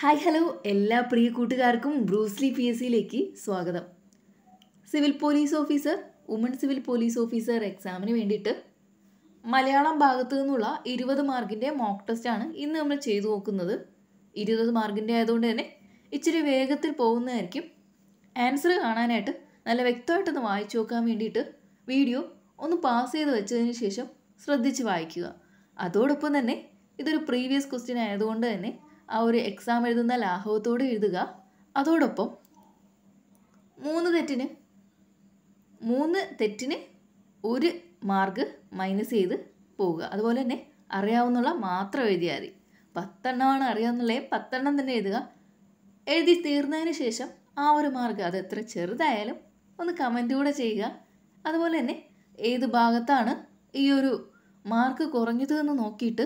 hi hello എല്ലാ പ്രിയ കൂട്ടുകാർക്കും Bruce Lee P S സിയിലേക്ക് സ്വാഗതം civil police officer woman civil police officer എക്സാമിന് വേണ്ടിയിട്ട് മലയാളം ഭാഗത്തു നിന്നുള്ള ഇരുപത് മാർക്കിൻ്റെ മോക്ക് ടെസ്റ്റാണ് ഇന്ന് നമ്മൾ ചെയ്തു നോക്കുന്നത് ഇരുപത് മാർക്കിൻ്റെ ആയതുകൊണ്ട് തന്നെ ഇച്ചിരി വേഗത്തിൽ പോകുന്നതായിരിക്കും ആൻസർ കാണാനായിട്ട് നല്ല വ്യക്തമായിട്ടൊന്ന് വായിച്ചു നോക്കാൻ വേണ്ടിയിട്ട് വീഡിയോ ഒന്ന് പാസ് ചെയ്ത് വെച്ചതിന് ശേഷം ശ്രദ്ധിച്ച് വായിക്കുക അതോടൊപ്പം തന്നെ ഇതൊരു പ്രീവിയസ് ക്വസ്റ്റ്യൻ ആയതുകൊണ്ട് തന്നെ ആ ഒരു എക്സാം എഴുതുന്ന ലാഘവത്തോടെ എഴുതുക അതോടൊപ്പം മൂന്ന് തെറ്റിന് മൂന്ന് തെറ്റിന് ഒരു മാർക്ക് മൈനസ് ചെയ്ത് പോവുക അതുപോലെ തന്നെ അറിയാവുന്നുള്ള മാത്രം എഴുതിയാൽ മതി പത്തെണ്ണമാണ് അറിയാവുന്നുള്ളത് പത്തെണ്ണം തന്നെ എഴുതുക എഴുതി തീർന്നതിന് ശേഷം ആ ഒരു മാർക്ക് അത് എത്ര ചെറുതായാലും ഒന്ന് കമൻ്റ് കൂടെ ചെയ്യുക അതുപോലെ തന്നെ ഏത് ഭാഗത്താണ് ഈ ഒരു മാർക്ക് കുറഞ്ഞതെന്ന് എന്ന് നോക്കിയിട്ട്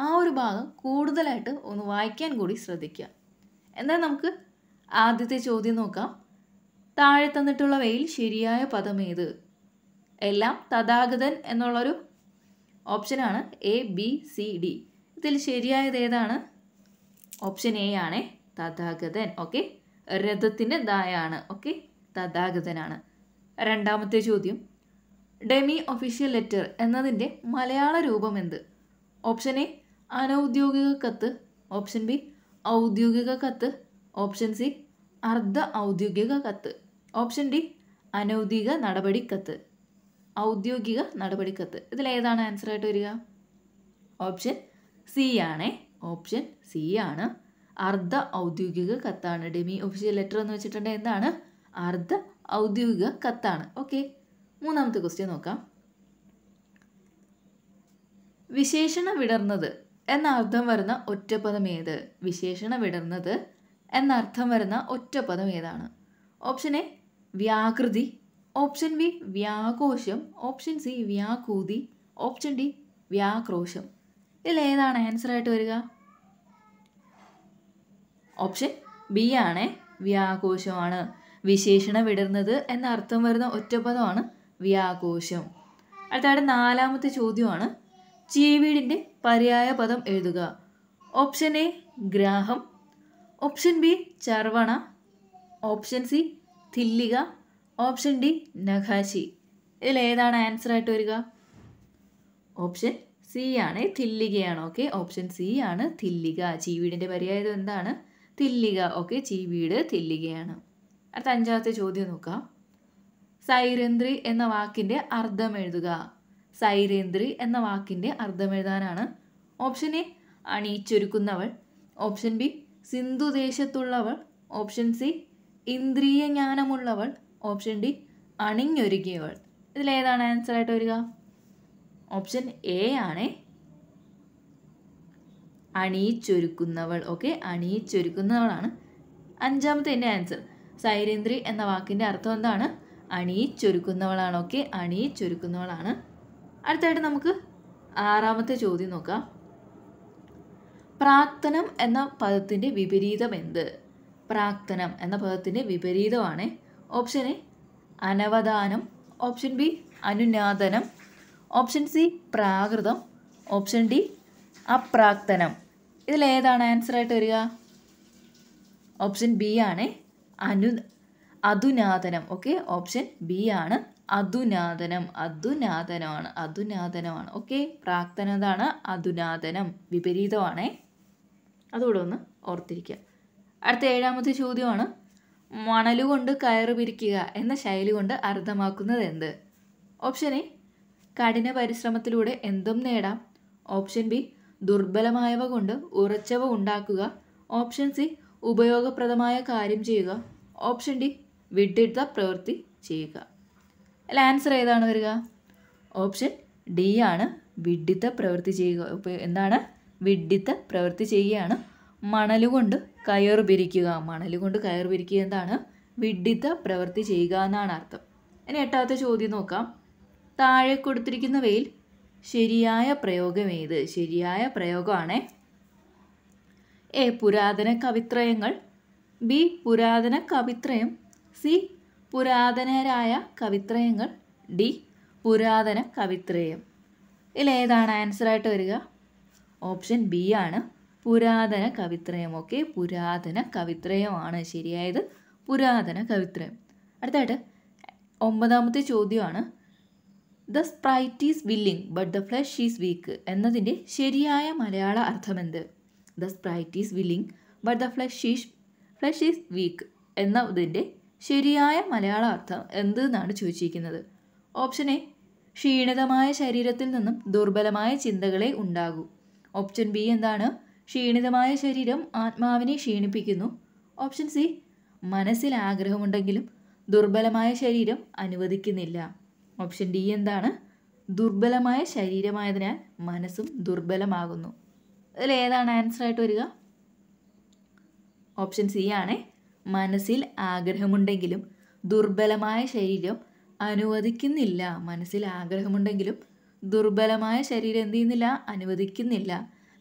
ആ ഒരു ഭാഗം കൂടുതലായിട്ട് ഒന്ന് വായിക്കാൻ കൂടി ശ്രദ്ധിക്കുക എന്നാൽ നമുക്ക് ആദ്യത്തെ ചോദ്യം നോക്കാം താഴെ തന്നിട്ടുള്ളവയിൽ ശരിയായ പദം ഏത് എല്ലാം തഥാഗതൻ എന്നുള്ളൊരു ഓപ്ഷനാണ് എ ബി സി ഡി ഇതിൽ ശരിയായത് ഏതാണ് ഓപ്ഷൻ എ ആണ് തഥാഗതൻ ഓക്കെ രഥത്തിൻ്റെ ദായാണ് ഓക്കെ തഥാഗതനാണ് രണ്ടാമത്തെ ചോദ്യം ഡെമി ഒഫീഷ്യൽ ലെറ്റർ എന്നതിൻ്റെ മലയാള രൂപം എന്ത് ഓപ്ഷൻ എ അനൗദ്യോഗിക കത്ത് ഓപ്ഷൻ ബി ഔദ്യോഗിക കത്ത് ഓപ്ഷൻ സി അർദ്ധ ഔദ്യോഗിക കത്ത് ഓപ്ഷൻ ഡി അനൗദ്യോഗിക നടപടിക്കത്ത് ഔദ്യോഗിക നടപടിക്കത്ത് ഇതിലേതാണ് ആൻസർ ആയിട്ട് വരിക ഓപ്ഷൻ സി ആണേ ഓപ്ഷൻ സി ആണ് അർദ്ധ ഔദ്യോഗിക കത്താണ് ഡെമി ഒഫീഷ്യൽ ലെറ്റർ എന്ന് വെച്ചിട്ടുണ്ടെങ്കിൽ എന്താണ് അർദ്ധ ഔദ്യോഗിക കത്താണ് ഓക്കെ മൂന്നാമത്തെ ക്വസ്റ്റ്യൻ നോക്കാം വിശേഷണം വിടർന്നത് എന്നർത്ഥം വരുന്ന ഒറ്റപ്പദം ഏത് വിശേഷണം വിടർന്നത് എന്നർത്ഥം വരുന്ന ഒറ്റപ്പദം ഏതാണ് ഓപ്ഷൻ എ വ്യാകൃതി ഓപ്ഷൻ ബി വ്യാകോശം ഓപ്ഷൻ സി വ്യാകൂതി ഓപ്ഷൻ ഡി വ്യാക്രോശം ഇതിൽ ഏതാണ് ആൻസർ ആയിട്ട് വരിക ഓപ്ഷൻ ബി ആണ് വ്യാകോശമാണ് വിശേഷണം വിടർന്നത് എന്നർത്ഥം വരുന്ന ഒറ്റപ്പദമാണ് വ്യാകോശം അടുത്തായിട്ട് നാലാമത്തെ ചോദ്യമാണ് പര്യായ പര്യായപദം എഴുതുക ഓപ്ഷൻ എ ഗ്രാഹം ഓപ്ഷൻ ബി ചർവണ ഓപ്ഷൻ സി തില്ലിക ഓപ്ഷൻ ഡി നഖാശി ഇതിൽ ഏതാണ് ആൻസർ ആയിട്ട് വരിക ഓപ്ഷൻ സി ആണ് തില്ലികയാണ് ഓക്കെ ഓപ്ഷൻ സി ആണ് തില്ലിക ചീവീടിൻ്റെ പര്യായം എന്താണ് തില്ലിക ഓക്കെ ചീവീട് തില്ലികയാണ് അടുത്ത അഞ്ചാമത്തെ ചോദ്യം നോക്കാം സൈരന്ത്രി എന്ന വാക്കിൻ്റെ അർത്ഥം എഴുതുക സൈരേന്ദ്രി എന്ന വാക്കിൻ്റെ അർത്ഥമെഴുതാനാണ് ഓപ്ഷൻ എ അണിയിച്ചൊരുക്കുന്നവൾ ഓപ്ഷൻ ബി സിന്ധുദേശത്തുള്ളവൾ ഓപ്ഷൻ സി ഇന്ദ്രിയ ജ്ഞാനമുള്ളവൾ ഓപ്ഷൻ ഡി അണിഞ്ഞൊരുക്കിയവൾ ഇതിലേതാണ് ആൻസർ ആയിട്ട് വരിക ഓപ്ഷൻ എ ആണ് അണിയിച്ചൊരുക്കുന്നവൾ ഓക്കെ അണിയിച്ചൊരുക്കുന്നവളാണ് അഞ്ചാമത്തെ എൻ്റെ ആൻസർ സൈരേന്ദ്രി എന്ന വാക്കിൻ്റെ അർത്ഥം എന്താണ് അണിയിച്ചൊരുക്കുന്നവളാണ് ഓക്കെ അണിയിച്ചൊരുക്കുന്നവളാണ് അടുത്തായിട്ട് നമുക്ക് ആറാമത്തെ ചോദ്യം നോക്കാം പ്രാക്തനം എന്ന പദത്തിൻ്റെ വിപരീതം എന്ത് പ്രാക്തനം എന്ന പദത്തിൻ്റെ വിപരീതമാണ് ഓപ്ഷൻ എ അനവദാനം ഓപ്ഷൻ ബി അനുനാദനം ഓപ്ഷൻ സി പ്രാകൃതം ഓപ്ഷൻ ഡി അപ്രാക്തനം ഇതിലേതാണ് ആൻസറായിട്ട് വരിക ഓപ്ഷൻ ബി ആണ് അനു അതുനാദനം ഓക്കെ ഓപ്ഷൻ ബി ആണ് അതുനാദനം അതുനാദനമാണ് അതുനാദനമാണ് ഓക്കെ പ്രാക്തനതാണ് അതുനാദനം വിപരീതമാണേ അതുകൂടെ ഒന്ന് ഓർത്തിരിക്കുക അടുത്ത ഏഴാമത്തെ ചോദ്യമാണ് മണലുകൊണ്ട് കയറ് പിരിക്കുക എന്ന ശൈലി കൊണ്ട് അർത്ഥമാക്കുന്നത് എന്ത് ഓപ്ഷൻ എ കഠിന പരിശ്രമത്തിലൂടെ എന്തും നേടാം ഓപ്ഷൻ ബി ദുർബലമായവ കൊണ്ട് ഉറച്ചവ ഉണ്ടാക്കുക ഓപ്ഷൻ സി ഉപയോഗപ്രദമായ കാര്യം ചെയ്യുക ഓപ്ഷൻ ഡി വിഡിത്ത പ്രവൃത്തി ചെയ്യുക അല്ല ആൻസർ ഏതാണ് വരിക ഓപ്ഷൻ ഡി ആണ് വിഡിത്ത പ്രവൃത്തി ചെയ്യുക എന്താണ് വിഡിത്ത പ്രവൃത്തി ചെയ്യുകയാണ് മണൽ കൊണ്ട് കയർ പിരിക്കുക മണൽ കൊണ്ട് കയർ പിരിക്കുക എന്താണ് വിഡിത്ത പ്രവൃത്തി ചെയ്യുക എന്നാണ് അർത്ഥം ഇനി എട്ടാമത്തെ ചോദ്യം നോക്കാം താഴെ കൊടുത്തിരിക്കുന്നവയിൽ ശരിയായ പ്രയോഗം ഏത് ശരിയായ പ്രയോഗമാണ് എ പുരാതന കവിത്രയങ്ങൾ ബി പുരാതന കവിത്രയം സി പുരാതനരായ കവിത്രയങ്ങൾ ഡി പുരാതന കവിത്രയം ഇതിലേതാണ് ആൻസറായിട്ട് വരിക ഓപ്ഷൻ ബി ആണ് പുരാതന കവിത്രയം ഓക്കെ പുരാതന കവിത്രയമാണ് ശരിയായത് പുരാതന കവിത്രയം അടുത്തായിട്ട് ഒമ്പതാമത്തെ ചോദ്യമാണ് the spirit is willing but the flesh is weak എന്നതിൻ്റെ ശരിയായ മലയാള അർത്ഥമെന്ത് the spirit is willing but the flesh is flesh is weak എന്നതിൻ്റെ ശരിയായ മലയാള അർത്ഥം എന്നാണ് ചോദിച്ചിരിക്കുന്നത് ഓപ്ഷൻ എ ക്ഷീണിതമായ ശരീരത്തിൽ നിന്നും ദുർബലമായ ചിന്തകളെ ഉണ്ടാകൂ ഓപ്ഷൻ ബി എന്താണ് ക്ഷീണിതമായ ശരീരം ആത്മാവിനെ ക്ഷീണിപ്പിക്കുന്നു ഓപ്ഷൻ സി മനസ്സിൽ ആഗ്രഹമുണ്ടെങ്കിലും ദുർബലമായ ശരീരം അനുവദിക്കുന്നില്ല ഓപ്ഷൻ ഡി എന്താണ് ദുർബലമായ ശരീരമായതിനാൽ മനസ്സും ദുർബലമാകുന്നു ഇതിൽ ഏതാണ് ആൻസർ ആയിട്ട് വരിക ഓപ്ഷൻ സി ആണേ മനസ്സിൽ ആഗ്രഹമുണ്ടെങ്കിലും ദുർബലമായ ശരീരം അനുവദിക്കുന്നില്ല മനസ്സിൽ ആഗ്രഹമുണ്ടെങ്കിലും ദുർബലമായ ശരീരം എന്ത് ചെയ്യുന്നില്ല അനുവദിക്കുന്നില്ല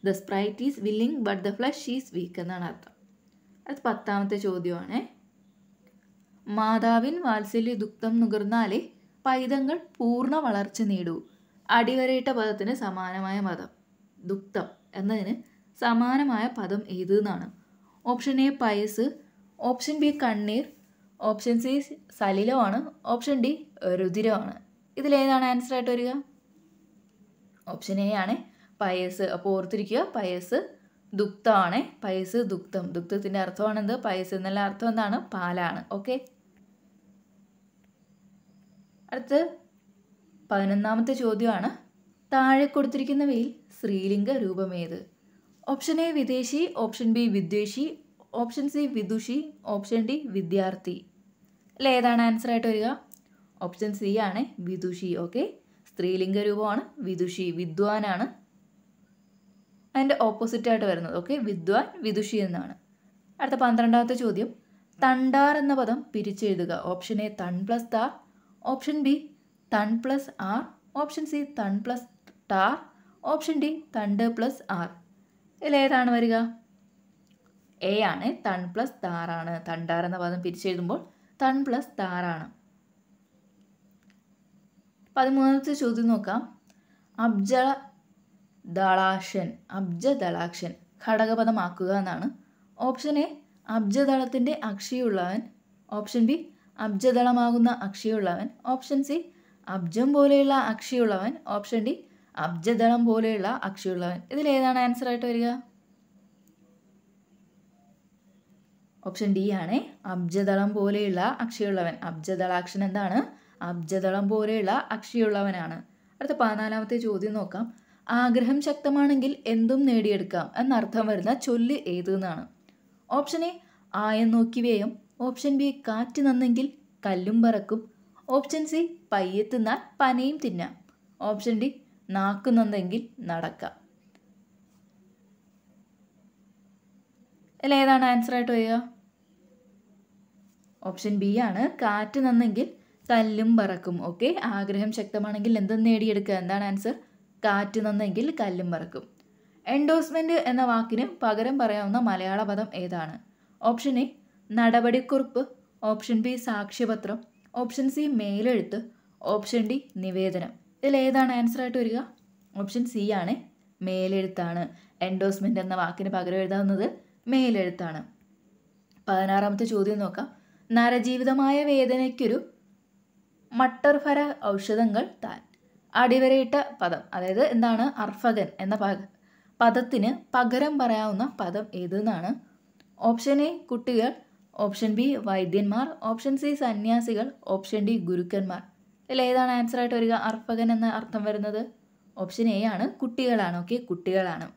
the spirit is willing but the flesh is weak എന്നാണ് അർത്ഥം അത് പത്താമത്തെ ചോദ്യമാണ് മാതാവിൻ വാത്സല്യ ദുഃഖം നുകർന്നാലേ പൈതങ്ങൾ പൂർണ്ണ വളർച്ച നേടൂ അടിവരയിട്ട പദത്തിന് സമാനമായ മതം ദുഃഖം എന്നതിന് സമാനമായ പദം ഏതെന്നാണ് ഓപ്ഷൻ എ പയസ് ഓപ്ഷൻ ബി കണ്ണീർ ഓപ്ഷൻ സി സലിലമാണ് ഓപ്ഷൻ ഡി രുതിരമാണ് ഇതിലേതാണ് ആൻസർ ആയിട്ട് വരിക ഓപ്ഷൻ എ ആണ് പയസ് അപ്പോൾ ഓർത്തിരിക്കുക പയസ് ദുഗ്ധമാണ് പയസ് ദുക്തം ദുക്തത്തിൻ്റെ അർത്ഥമാണെന്ത് പയസ് എന്നുള്ള അർത്ഥം എന്താണ് പാലാണ് ഓക്കെ അടുത്ത് പതിനൊന്നാമത്തെ ചോദ്യമാണ് താഴെ കൊടുത്തിരിക്കുന്നവയിൽ സ്ത്രീലിംഗ രൂപമേത് ഓപ്ഷൻ എ വിദേശി ഓപ്ഷൻ ബി വിദ്വേഷി ഓപ്ഷൻ സി വിദുഷി ഓപ്ഷൻ ഡി വിദ്യാർത്ഥി അല്ലേ ഏതാണ് ആൻസർ ആയിട്ട് വരിക ഓപ്ഷൻ സി ആണ് വിദുഷി ഓക്കെ സ്ത്രീലിംഗ രൂപമാണ് വിദുഷി വിദ്വാനാണ് അതിൻ്റെ ഓപ്പോസിറ്റായിട്ട് വരുന്നത് ഓക്കെ വിദ്വാൻ വിദുഷി എന്നാണ് അടുത്ത പന്ത്രണ്ടാമത്തെ ചോദ്യം തണ്ടാർ എന്ന പദം പിരിച്ചെഴുതുക ഓപ്ഷൻ എ തൺ പ്ലസ് താർ ഓപ്ഷൻ ബി തൺ പ്ലസ് ആർ ഓപ്ഷൻ സി തൺ പ്ലസ് ടാർ ഓപ്ഷൻ ഡി തണ്ട് പ്ലസ് ആർ ഇതിലേതാണ് വരിക എ ആണ് തൺ പ്ലസ് താറാണ് തണ്ടാർ എന്ന പദം പിരിച്ചെഴുതുമ്പോൾ തൺ പ്ലസ് താറാണ് പതിമൂന്നാമത്തെ ചോദ്യം നോക്കാം അബ്ജ ദളാക്ഷൻ അബ്ജ ദളാക്ഷൻ ഘടകപദമാക്കുക എന്നാണ് ഓപ്ഷൻ എ അബ്ജദളത്തിൻ്റെ അക്ഷിയുള്ളവൻ ഓപ്ഷൻ ബി അബ്ജദളമാകുന്ന അക്ഷിയുള്ളവൻ ഓപ്ഷൻ സി അബ്ജം പോലെയുള്ള അക്ഷിയുള്ളവൻ ഓപ്ഷൻ ഡി അബ്ജദളം പോലെയുള്ള അക്ഷിയുള്ളവൻ ഇതിലേതാണ് ആൻസർ ആയിട്ട് വരിക ഓപ്ഷൻ ഡി ആണ് അബ്ജദളം പോലെയുള്ള അക്ഷിയുള്ളവൻ അബ്ജദളാക്ഷൻ എന്താണ് അബ്ജദളം പോലെയുള്ള അക്ഷിയുള്ളവനാണ് അടുത്ത പതിനാലാമത്തെ ചോദ്യം നോക്കാം ആഗ്രഹം ശക്തമാണെങ്കിൽ എന്തും നേടിയെടുക്കാം എന്നർത്ഥം വരുന്ന ചൊല്ല് ഏതെന്നാണ് ഓപ്ഷൻ എ ആയം നോക്കി ഓപ്ഷൻ ബി കാറ്റ് നന്നെങ്കിൽ കല്ലും പറക്കും ഓപ്ഷൻ സി പയ്യെ പനയും തിന്നാം ഓപ്ഷൻ ഡി നാക്ക് നന്നെങ്കിൽ നടക്കാം അല്ല ഏതാണ് ആൻസർ ആയിട്ട് വരിക ഓപ്ഷൻ ബി ആണ് കാറ്റ് നന്നെങ്കിൽ കല്ലും പറക്കും ഓക്കെ ആഗ്രഹം ശക്തമാണെങ്കിൽ എന്തും നേടിയെടുക്കുക എന്താണ് ആൻസർ കാറ്റ് നന്നെങ്കിൽ കല്ലും പറക്കും എൻഡോസ്മെൻറ്റ് എന്ന വാക്കിന് പകരം പറയാവുന്ന മലയാള പദം ഏതാണ് ഓപ്ഷൻ എ നടപടിക്കുറിപ്പ് ഓപ്ഷൻ ബി സാക്ഷ്യപത്രം ഓപ്ഷൻ സി മേലെഴുത്ത് ഓപ്ഷൻ ഡി നിവേദനം ഇതിൽ ഏതാണ് ആൻസർ ആയിട്ട് വരിക ഓപ്ഷൻ സി ആണ് മേലെഴുത്താണ് എൻഡോസ്മെൻറ്റ് എന്ന വാക്കിന് പകരം എഴുതാവുന്നത് മേലെഴുത്താണ് പതിനാറാമത്തെ ചോദ്യം നോക്കാം നരജീവിതമായ വേദനയ്ക്കൊരു മട്ടർഫര ഔഷധങ്ങൾ താൻ അടിവരയിട്ട പദം അതായത് എന്താണ് അർഫകൻ എന്ന പക പദത്തിന് പകരം പറയാവുന്ന പദം ഏതെന്നാണ് ഓപ്ഷൻ എ കുട്ടികൾ ഓപ്ഷൻ ബി വൈദ്യന്മാർ ഓപ്ഷൻ സി സന്യാസികൾ ഓപ്ഷൻ ഡി ഗുരുക്കന്മാർ ഇതിൽ ഏതാണ് ആൻസർ ആയിട്ട് വരിക അർഫകൻ എന്ന അർത്ഥം വരുന്നത് ഓപ്ഷൻ എ ആണ് കുട്ടികളാണ് ഓക്കെ കുട്ടികളാണ്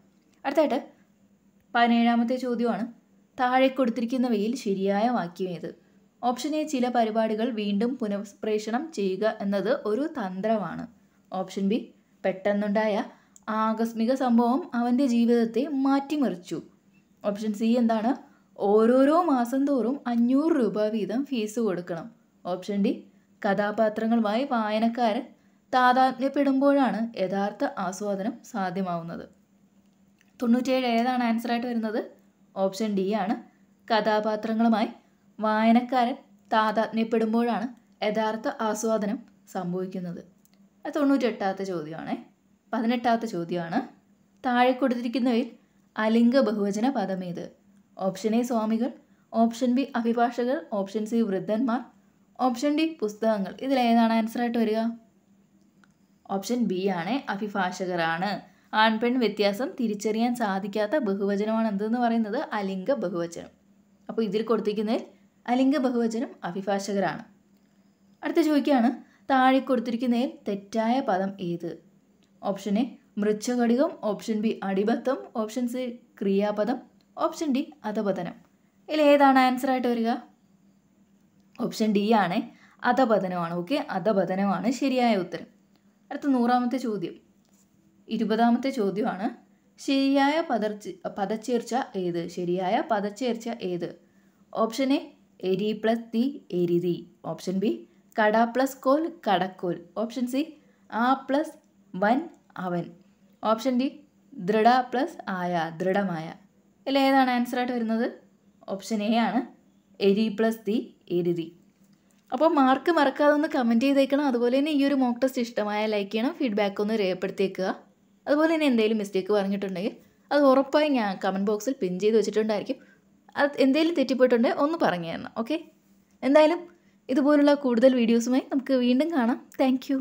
അടുത്തായിട്ട് പതിനേഴാമത്തെ ചോദ്യമാണ് താഴെ കൊടുത്തിരിക്കുന്നവയിൽ ശരിയായ വാക്യം ഏത് ഓപ്ഷൻ എ ചില പരിപാടികൾ വീണ്ടും പുനഃപ്രേഷണം ചെയ്യുക എന്നത് ഒരു തന്ത്രമാണ് ഓപ്ഷൻ ബി പെട്ടെന്നുണ്ടായ ആകസ്മിക സംഭവം അവൻ്റെ ജീവിതത്തെ മാറ്റിമറിച്ചു ഓപ്ഷൻ സി എന്താണ് ഓരോരോ മാസം തോറും അഞ്ഞൂറ് രൂപ വീതം ഫീസ് കൊടുക്കണം ഓപ്ഷൻ ഡി കഥാപാത്രങ്ങളുമായി വായനക്കാരൻ താതാത്മ്യപ്പെടുമ്പോഴാണ് യഥാർത്ഥ ആസ്വാദനം സാധ്യമാവുന്നത് തൊണ്ണൂറ്റേഴ് ഏതാണ് ആൻസറായിട്ട് വരുന്നത് ഓപ്ഷൻ ഡി ആണ് കഥാപാത്രങ്ങളുമായി വായനക്കാരൻ താതാത്മ്യപ്പെടുമ്പോഴാണ് യഥാർത്ഥ ആസ്വാദനം സംഭവിക്കുന്നത് അത് തൊണ്ണൂറ്റെട്ടാമത്തെ ചോദ്യമാണേ പതിനെട്ടാമത്തെ ചോദ്യമാണ് താഴെ കൊടുത്തിരിക്കുന്നവയിൽ അലിംഗ ബഹുവചന പദമേത് ഓപ്ഷൻ എ സ്വാമികൾ ഓപ്ഷൻ ബി അഭിഭാഷകർ ഓപ്ഷൻ സി വൃദ്ധന്മാർ ഓപ്ഷൻ ഡി പുസ്തകങ്ങൾ ഇതിലേതാണ് ആൻസറായിട്ട് വരിക ഓപ്ഷൻ ബി ആണ് അഭിഭാഷകരാണ് ആൺപെൺ വ്യത്യാസം തിരിച്ചറിയാൻ സാധിക്കാത്ത ബഹുവചനമാണ് എന്തെന്ന് പറയുന്നത് അലിംഗ ബഹുവചനം അപ്പോൾ ഇതിൽ കൊടുത്തിരിക്കുന്നതിൽ അലിംഗ ബഹുവചനം അഭിഭാഷകരാണ് അടുത്ത ചോദിക്കുകയാണ് താഴെ കൊടുത്തിരിക്കുന്നതിൽ തെറ്റായ പദം ഏത് ഓപ്ഷൻ എ മൃച്ഛഘടികം ഓപ്ഷൻ ബി അടിബത്തം ഓപ്ഷൻ സി ക്രിയാപദം ഓപ്ഷൻ ഡി അധപതനം ഇതിൽ ഏതാണ് ആൻസർ ആയിട്ട് വരിക ഓപ്ഷൻ ഡി ആണ് അധപതനമാണ് ഓക്കെ അധപതനമാണ് ശരിയായ ഉത്തരം അടുത്ത നൂറാമത്തെ ചോദ്യം ഇരുപതാമത്തെ ചോദ്യമാണ് ശരിയായ പദർച്ച പദച്ചേർച്ച ഏത് ശരിയായ പദച്ചേർച്ച ഏത് ഓപ്ഷൻ എ എരി പ്ലസ് എരി തീ ഓപ്ഷൻ ബി കട പ്ലസ് കോൽ കടക്കോൽ ഓപ്ഷൻ സി ആ പ്ലസ് വൻ അവൻ ഓപ്ഷൻ ഡി ദൃഢ പ്ലസ് ആയ ദൃഢമായ ഇല്ല ഏതാണ് ആൻസറായിട്ട് വരുന്നത് ഓപ്ഷൻ എ ആണ് എരി പ്ലസ് എരി തീ അപ്പോൾ മാർക്ക് മറക്കാതെ ഒന്ന് കമൻറ്റ് ചെയ്തേക്കണം അതുപോലെ തന്നെ ഈ ഒരു മോക്ക് ടെസ്റ്റ് ഇഷ്ടമായ ലൈക്ക് ചെയ്യണം ഫീഡ്ബാക്ക് ഒന്ന് രേഖപ്പെടുത്തിയേക്കുക അതുപോലെ തന്നെ എന്തെങ്കിലും മിസ്റ്റേക്ക് പറഞ്ഞിട്ടുണ്ടെങ്കിൽ അത് ഉറപ്പായി ഞാൻ കമൻറ്റ് ബോക്സിൽ പിൻ ചെയ്ത് വെച്ചിട്ടുണ്ടായിരിക്കും അത് എന്തെങ്കിലും തെറ്റിപ്പോയിട്ടുണ്ടെങ്കിൽ ഒന്ന് പറഞ്ഞു തരണം ഓക്കെ എന്തായാലും ഇതുപോലുള്ള കൂടുതൽ വീഡിയോസുമായി നമുക്ക് വീണ്ടും കാണാം താങ്ക്